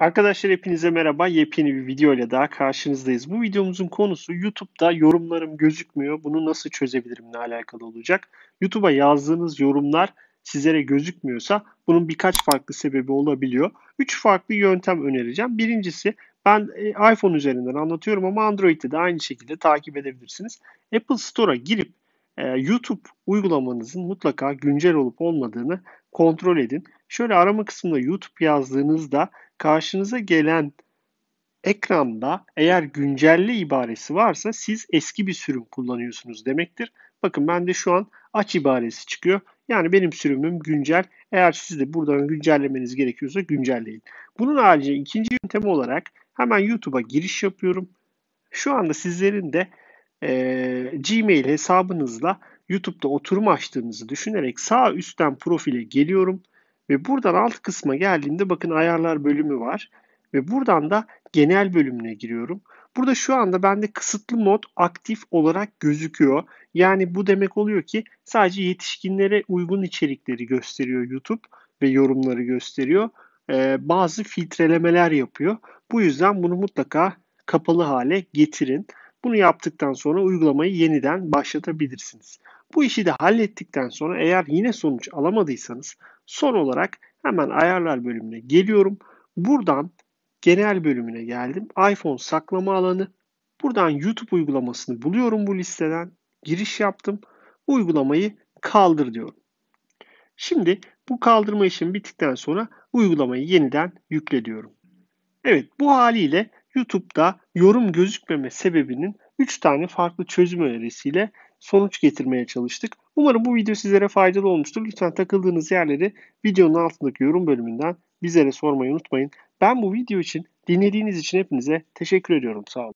Arkadaşlar hepinize merhaba. Yepyeni bir video ile daha karşınızdayız. Bu videomuzun konusu YouTube'da yorumlarım gözükmüyor. Bunu nasıl çözebilirimle alakalı olacak. YouTube'a yazdığınız yorumlar sizlere gözükmüyorsa bunun birkaç farklı sebebi olabiliyor. Üç farklı yöntem önereceğim. Birincisi ben e, iPhone üzerinden anlatıyorum ama Android'de de aynı şekilde takip edebilirsiniz. Apple Store'a girip e, YouTube uygulamanızın mutlaka güncel olup olmadığını kontrol edin. Şöyle arama kısmında YouTube yazdığınızda karşınıza gelen ekranda eğer güncelli ibaresi varsa siz eski bir sürüm kullanıyorsunuz demektir. Bakın bende şu an aç ibaresi çıkıyor. Yani benim sürümüm güncel. Eğer siz de buradan güncellemeniz gerekiyorsa güncelleyin. Bunun harici ikinci yöntem olarak hemen YouTube'a giriş yapıyorum. Şu anda sizlerin de e, Gmail hesabınızla YouTube'da oturum açtığınızı düşünerek sağ üstten profile geliyorum. Ve buradan alt kısma geldiğimde bakın ayarlar bölümü var. Ve buradan da genel bölümüne giriyorum. Burada şu anda bende kısıtlı mod aktif olarak gözüküyor. Yani bu demek oluyor ki sadece yetişkinlere uygun içerikleri gösteriyor YouTube ve yorumları gösteriyor. Ee, bazı filtrelemeler yapıyor. Bu yüzden bunu mutlaka kapalı hale getirin. Bunu yaptıktan sonra uygulamayı yeniden başlatabilirsiniz. Bu işi de hallettikten sonra eğer yine sonuç alamadıysanız son olarak hemen ayarlar bölümüne geliyorum. Buradan genel bölümüne geldim. iPhone saklama alanı. Buradan YouTube uygulamasını buluyorum bu listeden. Giriş yaptım. Uygulamayı kaldır diyorum. Şimdi bu kaldırma işlemi bittikten sonra uygulamayı yeniden yükle diyorum. Evet bu haliyle YouTube'da yorum gözükmeme sebebinin 3 tane farklı çözüm önerisiyle sonuç getirmeye çalıştık. Umarım bu video sizlere faydalı olmuştur. Lütfen takıldığınız yerleri videonun altındaki yorum bölümünden bizlere sormayı unutmayın. Ben bu video için dinlediğiniz için hepinize teşekkür ediyorum. Sağ olun.